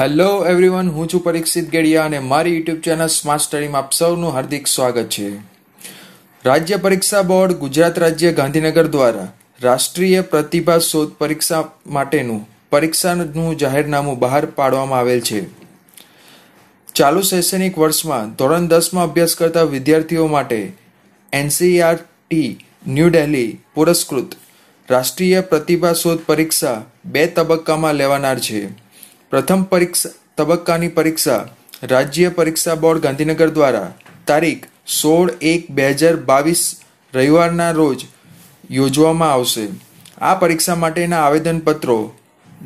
hello everyone હું છું પરીક્ષિત ગેડિયા અને મારી યુટ્યુબ ચેનલ સ્માર્ટ સ્ટડીમાં આપ સૌનું હાર્દિક સ્વાગત છે રાજ્ય પરીક્ષા બોર્ડ ગુજરાત રાજ્ય ગાંધીનગર દ્વારા રાષ્ટ્રીય પ્રતિભા શોધ પરીક્ષા માટેનું પરીક્ષાનું જાહેરનામું બહાર પાડવામાં આવેલ છે ચાલુ શૈક્ષણિક વર્ષમાં ધોરણ દસમાં અભ્યાસ કરતા વિદ્યાર્થીઓ માટે એનસીઆરટી ન્યૂ દિલ્હી પુરસ્કૃત રાષ્ટ્રીય પ્રતિભા શોધ પરીક્ષા બે તબક્કામાં લેવાનાર છે પ્રથમ પરીક્ષા તબક્કાની પરીક્ષા રાજ્ય પરીક્ષા બોર્ડ ગાંધીનગર દ્વારા તારીખ સોળ એક બે હજાર બાવીસ રવિવારના રોજ યોજવામાં આવશે આ પરીક્ષા માટેના આવેદનપત્રો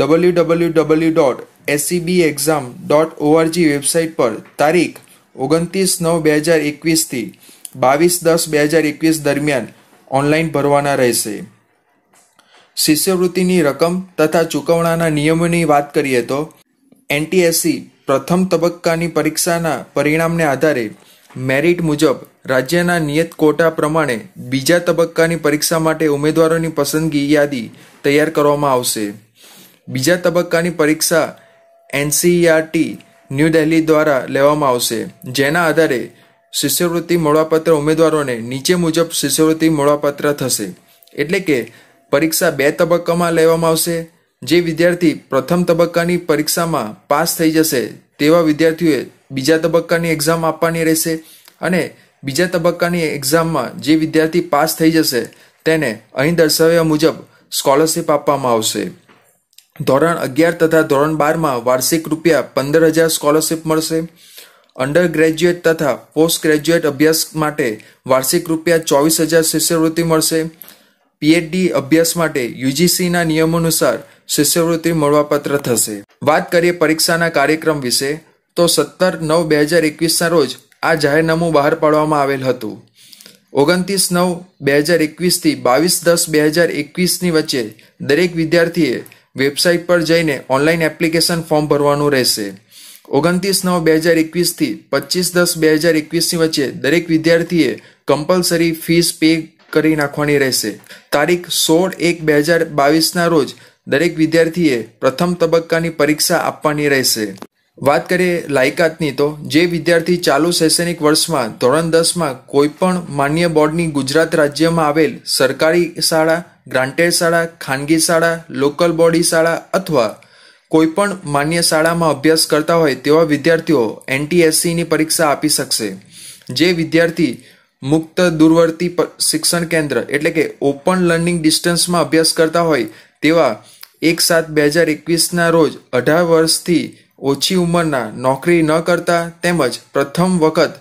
W W W dot ACB exam dot ORG website પર તારીખ ઓગણત્રીસ નવ બે હજાર એકવીસથી બાવીસ દસ બે હજાર એકવીસ દરમિયાન ઓનલાઈન ભરવાના રહેશે શિષ્યવૃત્તિની રકમ તથા ચૂકવણાના નિયમોની વાત કરીએ તો એનટીએસસી પ્રથમ તબક્કાની પરીક્ષાના પરિણામને આધારે મેરિટ મુજબ રાજ્યના નિયત કોટા પ્રમાણે બીજા તબક્કાની પરીક્ષા માટે ઉમેદવારોની પસંદગી યાદી તૈયાર કરવામાં આવશે બીજા તબક્કાની પરીક્ષા એનસીઈઆરટી e ન્યૂ દિલ્હી દ્વારા લેવામાં આવશે જેના આધારે શિષ્યવૃત્તિ મળવાપત્ર ઉમેદવારોને નીચે મુજબ શિષ્યવૃત્તિ મળવાપત્ર થશે એટલે કે પરીક્ષા બે તબક્કામાં લેવામાં આવશે જે વિદ્યાર્થી પ્રથમ તબક્કાની પરીક્ષામાં પાસ થઈ જશે તેવા વિદ્યાર્થીઓએ બીજા તબક્કાની એક્ઝામ આપવાની રહેશે અને બીજા તબક્કાની એક્ઝામમાં જે વિદ્યાર્થી પાસ થઈ જશે તેને અહીં દર્શાવ્યા મુજબ સ્કોલરશિપ આપવામાં આવશે ધોરણ અગિયાર તથા ધોરણ બારમાં વાર્ષિક રૂપિયા પંદર હજાર સ્કોલરશિપ મળશે અંડર ગ્રેજ્યુએટ તથા પોસ્ટ ગ્રેજ્યુએટ અભ્યાસ માટે વાર્ષિક રૂપિયા ચોવીસ હજાર શિષ્યવૃત્તિ મળશે પીએચડી અભ્યાસ માટે યુજીસીના નિયમ અનુસાર શિષ્યવૃત્તિ મળવાપાત્ર થશે વાત કરીએ પરીક્ષાના કાર્યક્રમ વિશે તો સત્તર નવ બે હજાર એકવીસના રોજ આ જાહેરનામું બહાર પાડવામાં આવેલ હતું ઓગણત્રીસ નવ બે હજાર એકવીસથી બાવીસ દસ બે હજાર એકવીસની વચ્ચે દરેક વિદ્યાર્થીએ વેબસાઇટ પર જઈને ઓનલાઈન એપ્લિકેશન ફોર્મ ભરવાનું રહેશે ઓગણત્રીસ નવ બે હજાર એકવીસથી પચીસ દસ બે હજાર એકવીસની વચ્ચે દરેક વિદ્યાર્થીએ કમ્પલસરી ફીસ પે કરી નાખવાની રહેશે તારીખ સોળ એક બે હજાર બાવીસના રોજ દરેક વિદ્યાર્થીએ પ્રથમ તબક્કાની પરીક્ષા આપવાની રહેશે વાત કરીએ લાયકાતની તો જે વિદ્યાર્થી ચાલુ શૈક્ષણિક વર્ષમાં ધોરણ દસમાં કોઈપણ માન્ય બોર્ડની ગુજરાત રાજ્યમાં આવેલ સરકારી શાળા ગ્રાન્ટેડ શાળા ખાનગી શાળા લોકલ બોડી શાળા અથવા કોઈ પણ માન્ય શાળામાં અભ્યાસ કરતા હોય તેવા વિદ્યાર્થીઓ એનટીએસસીની પરીક્ષા આપી શકશે જે વિદ્યાર્થી મુક્ત દૂરવર્તી શિક્ષણ કેન્દ્ર એટલે કે ઓપન લર્નિંગ ડિસ્ટન્સમાં અભ્યાસ કરતા હોય તેવા એક સાત બે હજાર એકવીસના રોજ અઢાર વર્ષથી ઓછી ઉંમરના નોકરી ન કરતા તેમજ પ્રથમ વખત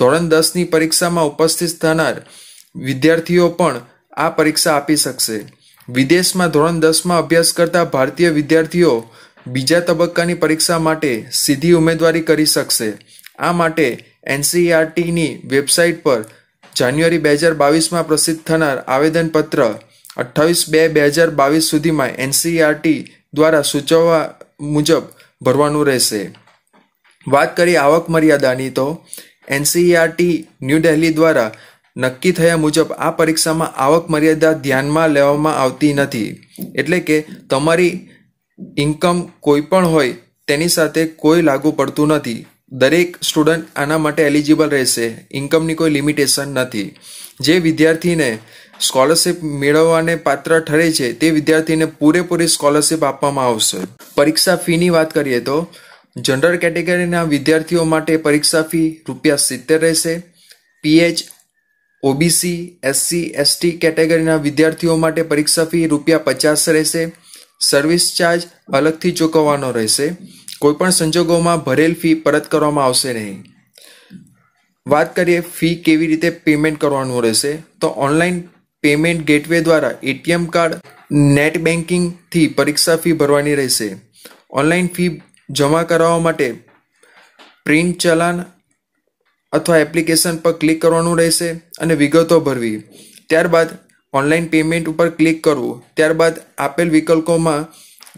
ધોરણ દસની પરીક્ષામાં ઉપસ્થિત થનાર વિદ્યાર્થીઓ પણ આ પરીક્ષા આપી શકશે વિદેશમાં ધોરણ દસમાં અભ્યાસ કરતા ભારતીય વિદ્યાર્થીઓ બીજા તબક્કાની પરીક્ષા માટે સીધી ઉમેદવારી કરી શકશે આ માટે એનસીઆરટીની વેબસાઇટ પર જાન્યુઆરી બે હજાર બાવીસમાં પ્રસિદ્ધ થનાર આવેદનપત્ર અઠ્ઠાવીસ બે બે હજાર બાવીસ સુધીમાં એનસીઆરટી દ્વારા સૂચવવા મુજબ ભરવાનું રહેશે વાત કરી આવક મર્યાદાની તો એનસીઆરટી ન્યૂ દિલ્હી દ્વારા નક્કી થયા મુજબ આ પરીક્ષામાં આવક મર્યાદા ધ્યાનમાં લેવામાં આવતી નથી એટલે કે તમારી ઇન્કમ કોઈ પણ હોય તેની સાથે કોઈ લાગુ પડતું નથી દરેક સ્ટુડન્ટ આના માટે એલિજિબલ રહેશે ઇન્કમની કોઈ લિમિટેશન નથી જે વિદ્યાર્થીને સ્કોલરશિપ મેળવવાને પાત્ર ઠરે છે તે વિદ્યાર્થીને પૂરેપૂરી સ્કોલરશિપ આપવામાં આવશે પરીક્ષા ફીની વાત કરીએ તો જનરલ કેટેગરીના વિદ્યાર્થીઓ માટે પરીક્ષા ફી રૂપિયા સિત્તેર રહેશે પીએચ ઓબીસી એસસી એસટી કેટેગરીના વિદ્યાર્થીઓ માટે પરીક્ષા ફી રૂપિયા પચાસ રહેશે સર્વિસ ચાર્જ અલગથી ચૂકવવાનો રહેશે કોઈપણ સંજોગોમાં ભરેલ ફી પરત કરવામાં આવશે નહીં વાત કરીએ ફી કેવી રીતે પેમેન્ટ કરવાનું રહેશે તો ઓનલાઈન પેમેન્ટ ગેટવે દ્વારા એટીએમ કાર્ડ નેટ બેન્કિંગથી પરીક્ષા ફી ભરવાની રહેશે ઓનલાઈન ફી જમા કરાવવા માટે પ્રિન્ટ ચલાન અથવા એપ્લિકેશન પર ક્લિક કરવાનું રહેશે અને વિગતો ભરવી ત્યારબાદ ઓનલાઈન પેમેન્ટ ઉપર ક્લિક કરવું ત્યારબાદ આપેલ વિકલ્પોમાં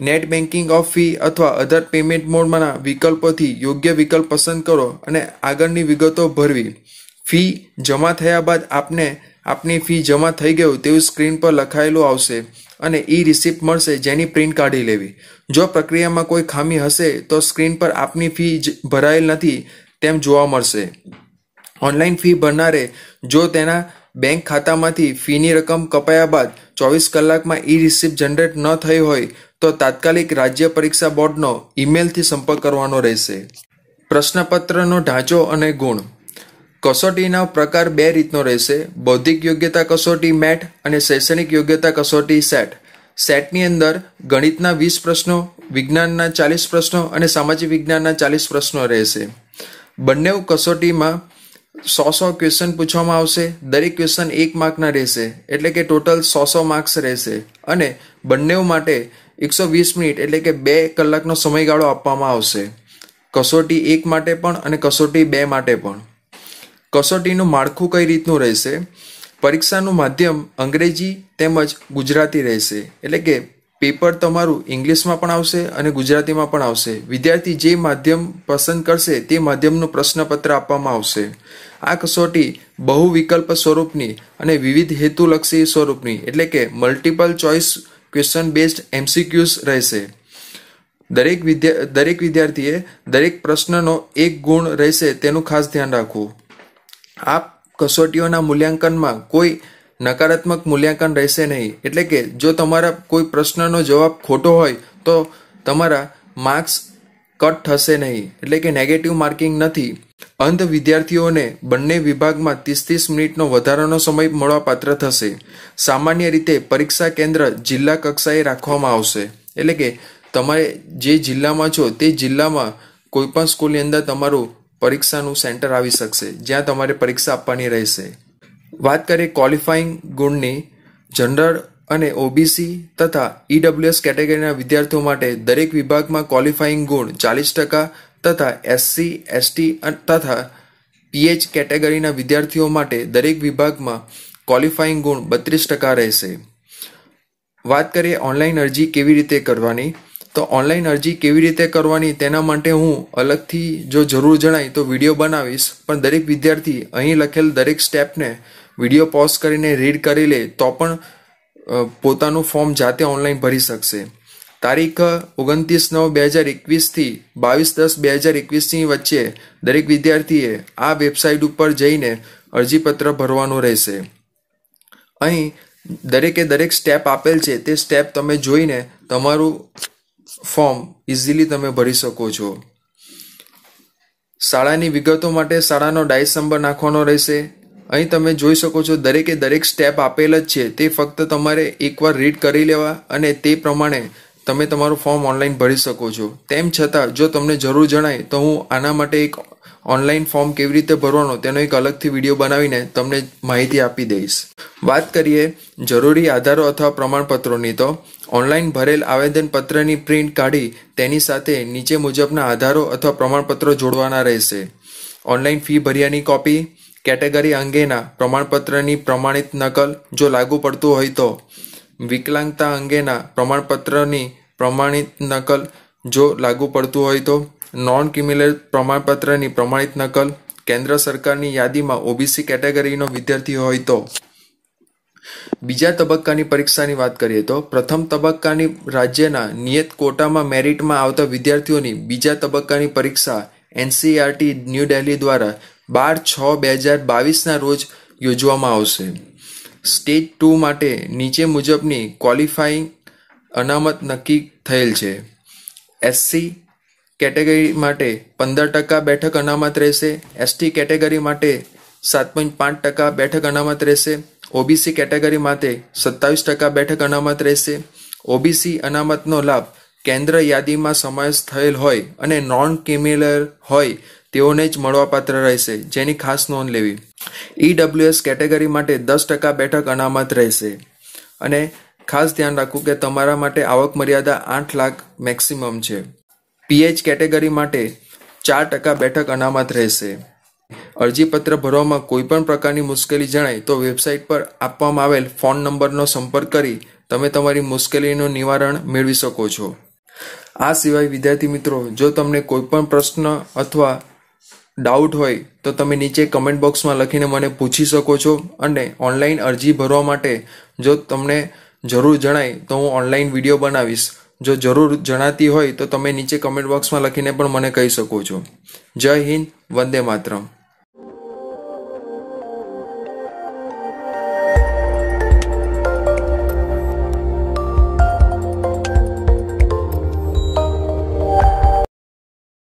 નેટ બેન્કિંગ ઓફ ફી અથવા અધર પેમેન્ટ મોડમાંના વિકલ્પોથી યોગ્ય વિકલ્પ પસંદ કરો અને આગળની વિગતો ભરવી ફી જમા થયા બાદ આપને આપની ફી જમા થઈ ગયું તેવું સ્ક્રીન પર લખાયેલું આવશે અને ઈ રિસિપ્ટ મળશે જેની પ્રિન્ટ કાઢી લેવી જો પ્રક્રિયામાં કોઈ ખામી હશે તો સ્ક્રીન પર આપની ફી ભરાયેલ નથી તેમ જોવા મળશે ઓનલાઈન ફી ભરનારે જો તેના બેંક ખાતામાંથી ફીની રકમ કપાયા બાદ ચોવીસ કલાકમાં ઈ રિસિપ્ટ જનરેટ ન થઈ હોય તો તાત્કાલિક રાજ્ય પરીક્ષા બોર્ડનો ઈમેલથી સંપર્ક કરવાનો રહેશે પ્રશ્નપત્રનો ઢાંચો અને ગુણ કસોટીના પ્રકાર બે રીતનો રહેશે બૌદ્ધિક યોગ્યતા કસોટી મેટ અને શૈક્ષણિક યોગ્યતા કસોટી સેટ સેટની અંદર ગણિતના વીસ પ્રશ્નો વિજ્ઞાનના ચાલીસ પ્રશ્નો અને સામાજિક વિજ્ઞાનના ચાલીસ પ્રશ્નો રહેશે બંને કસોટીમાં સો સો ક્વેશ્ચન પૂછવામાં આવશે દરેક ક્વેશ્ચન એક માર્કના રહેશે એટલે કે ટોટલ સો સો માર્ક્સ રહેશે અને બંને માટે એકસો વીસ મિનિટ એટલે કે બે કલાકનો સમયગાળો આપવામાં આવશે કસોટી એક માટે પણ અને કસોટી બે માટે પણ કસોટીનું માળખું કઈ રીતનું રહેશે પરીક્ષાનું માધ્યમ અંગ્રેજી તેમજ ગુજરાતી રહેશે એટલે કે પેપર તમારું ઇંગ્લિશમાં પણ આવશે અને ગુજરાતીમાં પણ આવશે વિદ્યાર્થી જે માધ્યમ પસંદ કરશે તે માધ્યમનું પ્રશ્નપત્ર આપવામાં આવશે આ કસોટી બહુ વિકલ્પ સ્વરૂપની અને વિવિધ હેતુલક્ષી સ્વરૂપની એટલે કે multiple choice question based MCQs રહેશે દરેક વિદ્યા દરેક વિદ્યાર્થીએ દરેક પ્રશ્નનો એક ગુણ રહેશે તેનું ખાસ ધ્યાન રાખવું આ કસોટીઓના મૂલ્યાંકનમાં કોઈ નકારાત્મક મૂલ્યાંકન રહેશે નહીં એટલે કે જો તમારા કોઈ પ્રશ્નનો જવાબ ખોટો હોય તો તમારા માર્ક્સ કટ થશે નહીં એટલે કે નેગેટિવ માર્કિંગ નથી અંધ વિદ્યાર્થીઓને બંને વિભાગમાં ત્રીસ ત્રીસ મિનિટનો વધારાનો સમય મળવાપાત્ર થશે સામાન્ય રીતે પરીક્ષા કેન્દ્ર જિલ્લા કક્ષાએ રાખવામાં આવશે એટલે કે તમારે જે જિલ્લામાં છો તે જિલ્લામાં કોઈપણ સ્કૂલની અંદર તમારું પરીક્ષાનું સેન્ટર આવી શકશે જ્યાં તમારે પરીક્ષા આપવાની રહેશે વાત કરીએ ક્વોલિફાઈંગ ગુણની જનરલ અને ઓબીસી તથા ઈડબ્લ્યુએસ e કેટેગરીના વિદ્યાર્થીઓ માટે દરેક વિભાગમાં ક્વોલિફાઈંગ ગુણ ચાલીસ ટકા તથા એસસી એસટી તથા પીએચ કેટેગરીના વિદ્યાર્થીઓ માટે દરેક વિભાગમાં ક્વોલિફાઇંગ ગુણ બત્રીસ ટકા રહેશે વાત કરીએ ઓનલાઈન અરજી કેવી રીતે કરવાની તો ઓનલાઈન અરજી કેવી રીતે કરવાની તેના માટે હું અલગથી જો જરૂર જણાય તો વિડીયો બનાવીશ પણ દરેક વિદ્યાર્થી અહીં લખેલ દરેક સ્ટેપને વિડીયો પોઝ કરીને રીડ કરી લે તો પણ પોતાનું ફોર્મ જાતે ઓનલાઈન ભરી શકશે તારીખ ઓગણત્રીસ નવ બે હજાર એકવીસથી બાવીસ દસ બે હજાર એકવીસની વચ્ચે દરેક વિદ્યાર્થીએ આ વેબસાઇટ ઉપર જઈને અરજીપત્ર ભરવાનું રહેશે અહીં દરેકે દરેક સ્ટેપ આપેલ છે તે સ્ટેપ તમે જોઈને તમારું ફોર્મ ઇઝીલી તમે ભરી શકો છો શાળાની વિગતો માટે શાળાનો ડાયસ નંબર નાખવાનો રહેશે અહીં તમે જોઈ શકો છો દરેકે દરેક સ્ટેપ આપેલ જ છે તે ફક્ત તમારે એકવાર રીડ કરી લેવા અને તે પ્રમાણે તમે તમારું ફોર્મ ઓનલાઈન ભરી શકો છો તેમ છતાં જો તમને જરૂર જણાય તો હું આના માટે એક ઓનલાઈન ફોર્મ કેવી રીતે ભરવાનો તેનો એક અલગથી વિડીયો બનાવીને તમને માહિતી આપી દઈશ વાત કરીએ જરૂરી આધારો અથવા પ્રમાણપત્રોની તો ઓનલાઈન ભરેલ આવેદનપત્રની પ્રિન્ટ કાઢી તેની સાથે નીચે મુજબના આધારો અથવા પ્રમાણપત્રો જોડવાના રહેશે ઓનલાઈન ફી ભર્યાની કોપી કેટેગરી અંગેના પ્રમાણપત્રની પ્રમાણિત નકલ જો લાગુ પડતું હોય તો વિકલાંગતા અંગેના પ્રમાણપત્રની પ્રમાણિત નકલ જો લાગુ પડતું હોય તો નોન ક્યુમ્યુલેટ પ્રમાણપત્રની પ્રમાણિત નકલ કેન્દ્ર સરકારની યાદીમાં ઓબીસી કેટેગરીનો વિદ્યાર્થી હોય તો બીજા તબક્કાની પરીક્ષાની વાત કરીએ તો પ્રથમ તબક્કાની રાજ્યના નિયત કોટામાં મેરિટમાં આવતા વિદ્યાર્થીઓની બીજા તબક્કાની પરીક્ષા એનસીઆરટી ન્યૂ દિલ્હી દ્વારા બાર છ બે હજાર બાવીસના રોજ યોજવામાં આવશે સ્ટેજ ટુ માટે નીચે મુજબની ક્વોલિફાઈંગ અનામત નક્કી થયેલ છે એસસી કેટેગરી માટે પંદર ટકા બેઠક અનામત રહેશે એસટી કેટેગરી માટે સાત પોઈન્ટ પાંચ ટકા બેઠક અનામત રહેશે ઓબીસી કેટેગરી માટે સત્તાવીસ ટકા બેઠક અનામત રહેશે ઓબીસી અનામતનો લાભ કેન્દ્ર યાદીમાં સમાવેશ થયેલ હોય અને નોન ક્રિમિનલ હોય તેઓને જ મળવાપાત્ર રહેશે જેની ખાસ નોંધ લેવી ઈડબ્લ્યુએસ e કેટેગરી માટે દસ ટકા બેઠક અનામત રહેશે અને ખાસ ધ્યાન રાખવું કે તમારા માટે આવક મર્યાદા આઠ લાખ મેક્સિમમ છે પીએચ કેટેગરી માટે ચાર ટકા બેઠક અનામત રહેશે અરજીપત્ર ભરવામાં કોઈપણ પ્રકારની મુશ્કેલી જણાય તો વેબસાઇટ પર આપવામાં આવેલ ફોન નંબરનો સંપર્ક કરી તમે તમારી મુશ્કેલીનું નિવારણ મેળવી શકો છો આ સિવાય વિદ્યાર્થી મિત્રો જો તમને કોઈ પણ પ્રશ્ન અથવા ડાઉટ હોય તો તમે નીચે કમેન્ટ બોક્સમાં લખીને મને પૂછી શકો છો અને ઓનલાઈન અરજી ભરવા માટે જો તમને જરૂર જણાય તો હું ઓનલાઈન વિડીયો બનાવીશ જો જરૂર જણાતી હોય તો તમે નીચે કમેન્ટ બોક્સમાં લખીને પણ મને કહી શકો છો જય હિન્દ વંદે માતરમ